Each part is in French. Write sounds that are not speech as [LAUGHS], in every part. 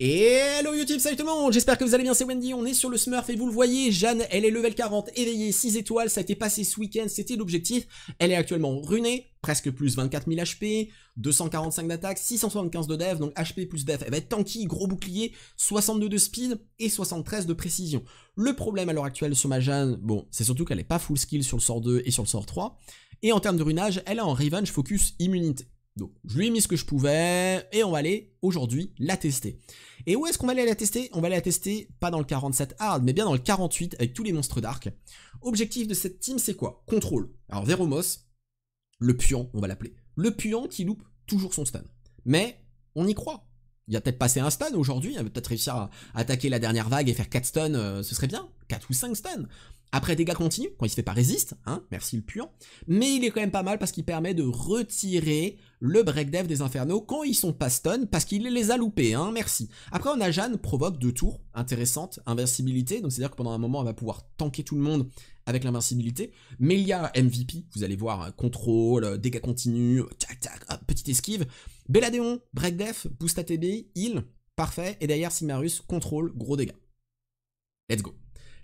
Hello YouTube, salut tout le monde, j'espère que vous allez bien, c'est Wendy, on est sur le Smurf et vous le voyez, Jeanne, elle est level 40, éveillée, 6 étoiles, ça a été passé ce week-end, c'était l'objectif, elle est actuellement runée, presque plus 24 000 HP, 245 d'attaque, 675 de dev, donc HP plus dev, elle va être tanky, gros bouclier, 62 de speed et 73 de précision. Le problème à l'heure actuelle sur ma Jeanne, bon, c'est surtout qu'elle n'est pas full skill sur le sort 2 et sur le sort 3, et en termes de runage, elle a en revenge focus immunité. Donc, je lui ai mis ce que je pouvais, et on va aller aujourd'hui la tester. Et où est-ce qu'on va aller la tester On va aller la tester pas dans le 47 hard, mais bien dans le 48 avec tous les monstres d'arc. Objectif de cette team, c'est quoi Contrôle. Alors, Veromos, le puant, on va l'appeler. Le puant qui loupe toujours son stun. Mais on y croit. Il a peut-être passé un stun aujourd'hui, il va peut-être réussir à attaquer la dernière vague et faire 4 stuns, euh, ce serait bien. 4 ou 5 stuns. Après dégâts continu, quand il se fait pas résiste, hein, merci le puant. Mais il est quand même pas mal parce qu'il permet de retirer le breakdev des infernaux quand ils sont pas stun parce qu'il les a loupés, hein, merci. Après on a Jeanne provoque deux tours, intéressante, Inversibilité donc c'est-à-dire que pendant un moment elle va pouvoir tanker tout le monde avec l'invincibilité. a MVP, vous allez voir, euh, contrôle, euh, dégâts continu, tac tac, petite esquive. Belladéon, breakdef, boost ATB, heal, parfait, et derrière Simarus, contrôle, gros dégâts. Let's go.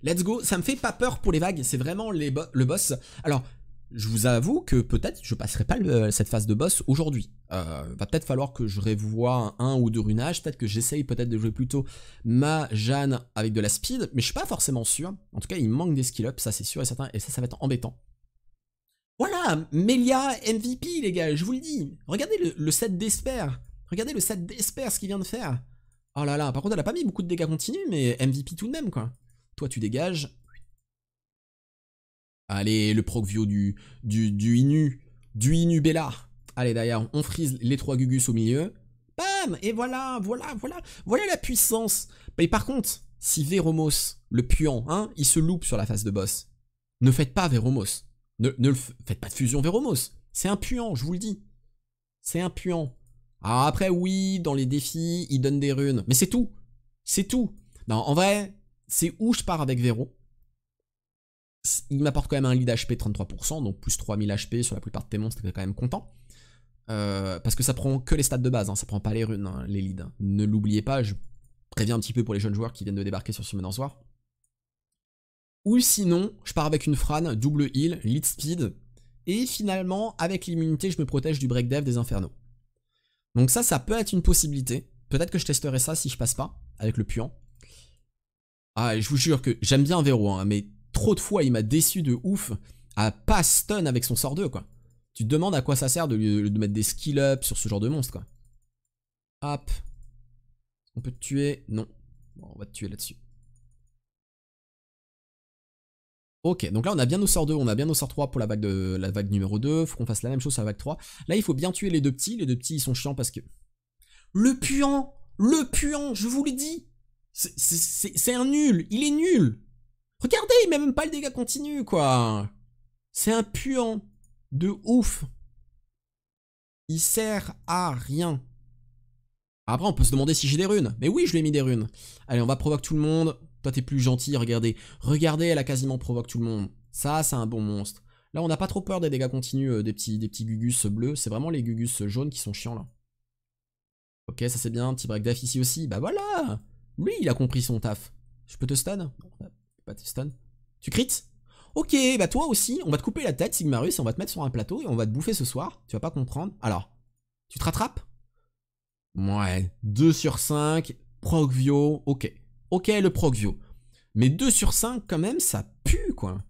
Let's go, ça me fait pas peur pour les vagues, c'est vraiment le boss. Alors, je vous avoue que peut-être je passerai pas euh, cette phase de boss aujourd'hui. Euh, va peut-être falloir que je revoie un, ou deux runages, peut-être que j'essaye peut-être de jouer plutôt ma Jeanne avec de la speed, mais je suis pas forcément sûr. En tout cas, il manque des skill-ups, ça c'est sûr et certain, et ça, ça va être embêtant. Voilà, Melia MVP les gars, je vous le dis. Regardez le, set d'Esper. Regardez le set d'Esper, ce qu'il vient de faire. Oh là là, par contre elle a pas mis beaucoup de dégâts continus, mais MVP tout de même quoi. Toi tu dégages, Allez, le proc view du, du, du Inu. Du Inu Bella. Allez, d'ailleurs, on frise les trois Gugus au milieu. Bam Et voilà, voilà, voilà. Voilà la puissance. Mais par contre, si Véromos, le puant, hein, il se loupe sur la face de boss, ne faites pas Véromos. Ne, ne faites pas de fusion Véromos. C'est un puant, je vous le dis. C'est un puant. Alors ah, après, oui, dans les défis, il donne des runes. Mais c'est tout. C'est tout. Non, en vrai, c'est où je pars avec Véro il m'apporte quand même un lead HP 33%, donc plus 3000 HP sur la plupart de tes monstres, t'es quand même content. Euh, parce que ça prend que les stats de base, hein, ça prend pas les runes, hein, les leads. Hein. Ne l'oubliez pas, je préviens un petit peu pour les jeunes joueurs qui viennent de débarquer sur Summoners War. Ou sinon, je pars avec une frane double heal, lead speed, et finalement, avec l'immunité, je me protège du break dev des infernaux. Donc ça, ça peut être une possibilité. Peut-être que je testerai ça si je passe pas, avec le puant. Ah, je vous jure que j'aime bien verrou hein, mais trop de fois, il m'a déçu de ouf à pas stun avec son sort 2, quoi. Tu te demandes à quoi ça sert de, lui, mettre des skill up sur ce genre de monstre, quoi. Hop. On peut te tuer Non. on va te tuer là-dessus. Ok, donc là on a bien nos sorts 2, on a bien nos sorts 3 pour la vague, de, la vague numéro 2, faut qu'on fasse la même chose sur la vague 3. Là il faut bien tuer les deux petits, les deux petits ils sont chiants parce que... Le puant Le puant, je vous l'ai dit C'est un nul, il est nul Regardez, il met même pas le dégât continu, quoi. C'est un puant de ouf. Il sert à rien. Après, on peut se demander si j'ai des runes. Mais oui, je lui ai mis des runes. Allez, on va provoquer tout le monde. Toi, t'es plus gentil, regardez. Regardez, elle a quasiment provoqué tout le monde. Ça, c'est un bon monstre. Là, on n'a pas trop peur des dégâts continus euh, des, petits, des petits gugus bleus. C'est vraiment les gugus jaunes qui sont chiants, là. Ok, ça c'est bien. Petit break ici aussi. Bah voilà Lui, il a compris son taf. Je peux te stun stun, Tu crites Ok, bah toi aussi, on va te couper la tête, Sigmarus, et on va te mettre sur un plateau et on va te bouffer ce soir. Tu vas pas comprendre. Alors, tu te rattrapes Ouais, 2 sur 5, Procvio, ok. Ok, le Procvio. Mais 2 sur 5, quand même, ça pue, quoi.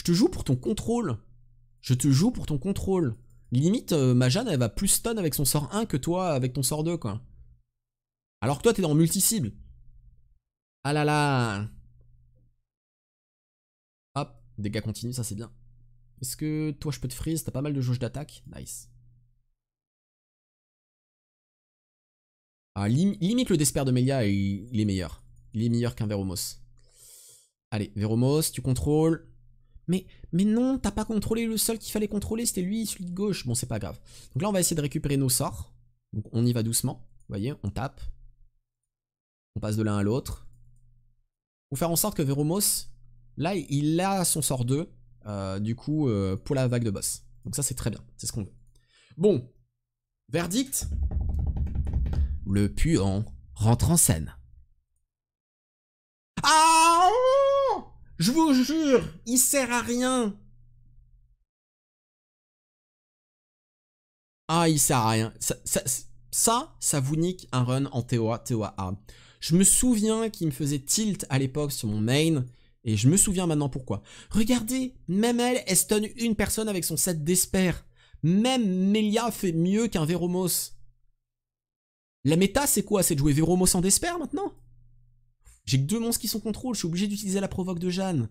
Je te joue pour ton contrôle. Je te joue pour ton contrôle. Limite, euh, ma Jeanne, elle va plus stun avec son sort 1 que toi avec ton sort 2, quoi. Alors que toi, t'es dans multi-cible. Ah là là Dégâts continus, ça c'est bien. Est-ce que toi je peux te freeze T'as pas mal de jauge d'attaque Nice. Ah, limite le Desper de Melia, il, il est meilleur. Il est meilleur qu'un Veromos. Allez, Veromos, tu contrôles. Mais, mais non, t'as pas contrôlé le seul qu'il fallait contrôler, c'était lui, celui de gauche. Bon, c'est pas grave. Donc là, on va essayer de récupérer nos sorts. Donc on y va doucement. Vous voyez, on tape. On passe de l'un à l'autre. Pour faire en sorte que Veromos, Là, il a son sort 2, euh, du coup, euh, pour la vague de boss. Donc ça, c'est très bien, c'est ce qu'on veut. Bon, verdict. Le puant rentre en scène. Ah oh Je vous jure, il sert à rien Ah, il sert à rien. Ça, ça, vous nique un run en TOA, Je me souviens qu'il me faisait tilt à l'époque sur mon main et je me souviens maintenant pourquoi. Regardez, même elle, elle stun une personne avec son set d'espère. Même Melia fait mieux qu'un Veromos. La méta, c'est quoi C'est de jouer Véromos en d'espère maintenant J'ai que deux monstres qui sont contrôle, je suis obligé d'utiliser la provoque de Jeanne.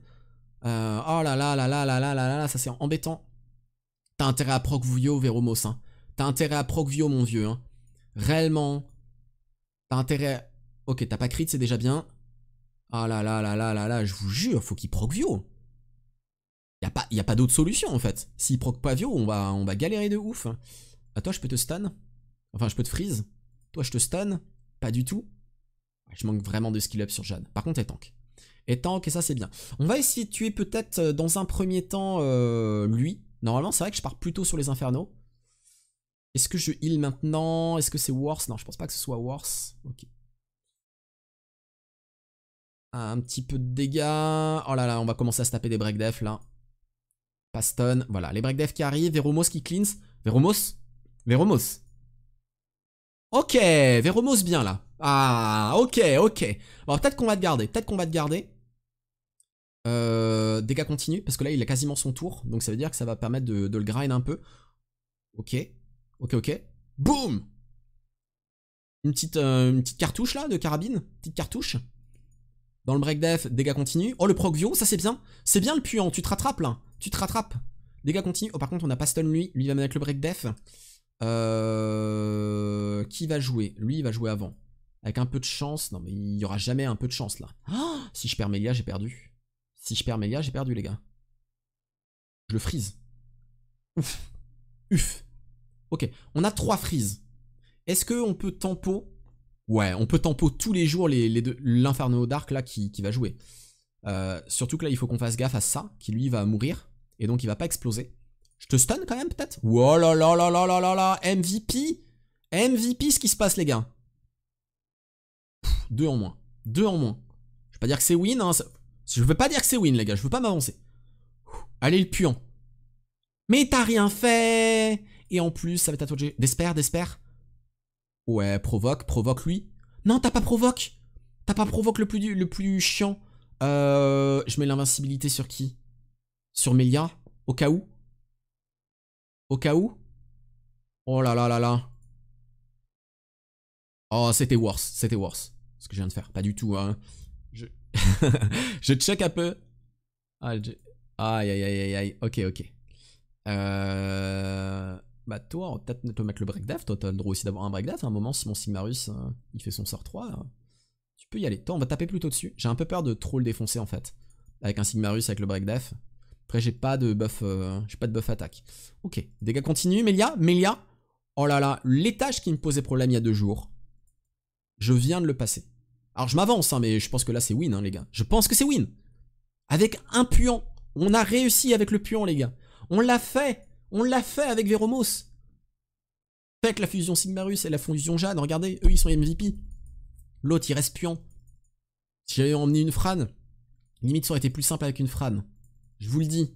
Euh, oh là là là là là là là là là, ça c'est embêtant. T'as intérêt à proc Vio, Véromos, hein. T'as intérêt à proc mon vieux, hein. Réellement, t'as intérêt... Ok, t'as pas crit, c'est déjà bien. Ah là là là là là là, je vous jure, faut qu'il proc Vio. Y a pas, y a pas d'autre solution en fait. S'il proc pas Vio, on va, on va galérer de ouf. Ah, toi je peux te stun Enfin je peux te freeze Toi je te stun Pas du tout. Ah, je manque vraiment de skill up sur Jeanne. Par contre elle tank. Elle tank et ça c'est bien. On va essayer de tuer peut-être euh, dans un premier temps euh, lui. Normalement c'est vrai que je pars plutôt sur les infernaux. Est-ce que je heal maintenant Est-ce que c'est worse Non je pense pas que ce soit worse. Ok. Un petit peu de dégâts. Oh là là, on va commencer à se taper des break def là. Paston, voilà, les break def qui arrivent. Veromos qui cleanse. Veromos Veromos. Ok, Veromos bien là. Ah, ok, ok. Bon, peut-être qu'on va te garder, peut-être qu'on va te garder. Euh, dégâts continue. parce que là il a quasiment son tour, donc ça veut dire que ça va permettre de, le grind un peu. Ok, ok, ok. Boum une petite, euh, une petite cartouche là, de carabine Petite cartouche dans le break def, dégâts continuent. Oh, le proc view, ça c'est bien. C'est bien le puant, tu te rattrapes là. Tu te rattrapes. Dégâts continuent. Oh, par contre, on n'a pas stun lui. Lui va mettre le break def. Euh... Qui va jouer Lui, il va jouer avant. Avec un peu de chance. Non, mais il n'y aura jamais un peu de chance là. Oh, si je perds Melia, j'ai perdu. Si je perds Melia, j'ai perdu, les gars. Je le freeze. Ouf. Uf. Ok, on a trois freeze. Est-ce qu'on peut tempo Ouais, on peut tempo tous les jours les, l'Inferno Dark là qui, va jouer. Euh, surtout que là, il faut qu'on fasse gaffe à ça, qui lui va mourir, et donc il va pas exploser. Je te stun quand même peut-être Oh là là là là là là là MVP MVP ce qui se passe les gars Deux en moins. Deux en moins. Je vais pas dire que c'est win, hein. Je veux pas dire que c'est win les gars, je veux pas m'avancer. Allez le puant. Mais t'as rien fait Et en plus, ça va être à toi de... D'espère, d'espère. Ouais, provoque, provoque lui. Non, t'as pas provoque T'as pas provoque le plus, le plus chiant. Euh, je mets l'invincibilité sur qui Sur Melia Au cas où Au cas où Oh là là là là. Oh, c'était worse, c'était worse. Ce que je viens de faire, pas du tout. Hein. Je... [LAUGHS] je check un peu. Ah, Aïe, aïe, aïe, aïe, aïe. Ok, ok. Euh... Bah toi, peut-être te mettre le breakdaft, toi t'as le droit aussi d'avoir un breakdaft, à un moment si mon Sigmarus euh, il fait son sort 3, euh, tu peux y aller. Toi on va taper plutôt dessus, j'ai un peu peur de trop le défoncer en fait, avec un Sigmarus, avec le Death. Après j'ai pas de buff, euh, j'ai pas de buff attaque. Ok, dégâts continue, Melia, Melia, oh là là, l'étage qui me posait problème il y a deux jours, je viens de le passer. Alors je m'avance, hein, mais je pense que là c'est win hein, les gars, je pense que c'est win. Avec un puant, on a réussi avec le puant les gars, on l'a fait on l'a fait avec Véromos. Faites la fusion Sigmarus et la fusion Jeanne. regardez, eux ils sont MVP. L'autre il reste puant. Si j'avais emmené une frane, limite ça aurait été plus simple avec une frane. Je vous le dis.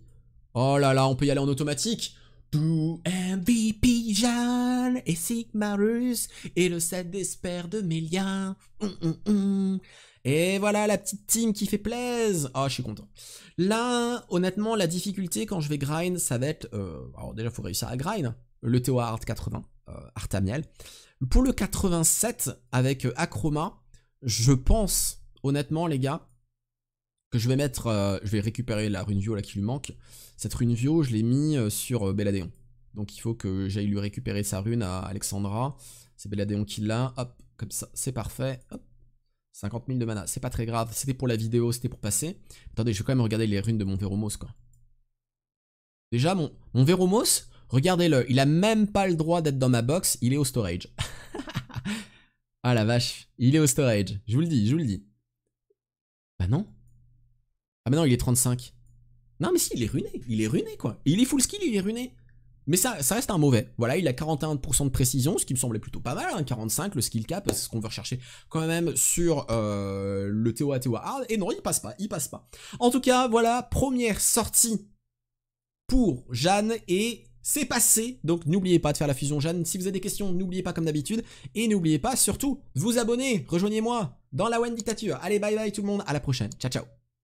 Oh là là, on peut y aller en automatique. Tout MVP Jeanne et Sigmarus et le set d'espère de Mélia. Hum, hum, hum. Et voilà la petite team qui fait plaise. Ah, je suis content. Là, honnêtement, la difficulté quand je vais grind, ça va être... Euh, alors déjà, faut réussir à grind. Hein, le Théo Art 80, euh, Artamiel. Pour le 87, avec euh, Acroma, je pense, honnêtement, les gars, que je vais mettre... Euh, je vais récupérer la rune Vio là qui lui manque. Cette rune Vio, je l'ai mis sur Beladéon. Donc il faut que j'aille lui récupérer sa rune à Alexandra. C'est Beladéon qui l'a. Hop, comme ça, c'est parfait. Hop. 50 000 de mana, c'est pas très grave, c'était pour la vidéo, c'était pour passer. Attendez, je vais quand même regarder les runes de mon Veromos quoi. Déjà, mon, mon regardez-le, il a même pas le droit d'être dans ma box, il est au storage. [LAUGHS] ah la vache, il est au storage, je vous le dis, je vous le dis. Bah non. Ah bah non, il est 35. Non mais si, il est ruiné, il est ruiné, quoi. Il est full skill, il est ruiné. Mais ça, reste un mauvais. Voilà, il a 41% de précision, ce qui me semblait plutôt pas mal. 45, hein, le skill cap, c'est ce qu'on veut rechercher quand même sur euh, le TOA TOA hard. Et non, il passe pas, il passe pas. En tout cas, voilà, première sortie pour Jeanne et c'est passé. Donc n'oubliez pas de faire la fusion Jeanne. Si vous avez des questions, n'oubliez pas comme d'habitude. Et n'oubliez pas surtout vous abonner. Rejoignez-moi dans la One Dictature. Allez, bye bye tout le monde, à la prochaine. Ciao, ciao.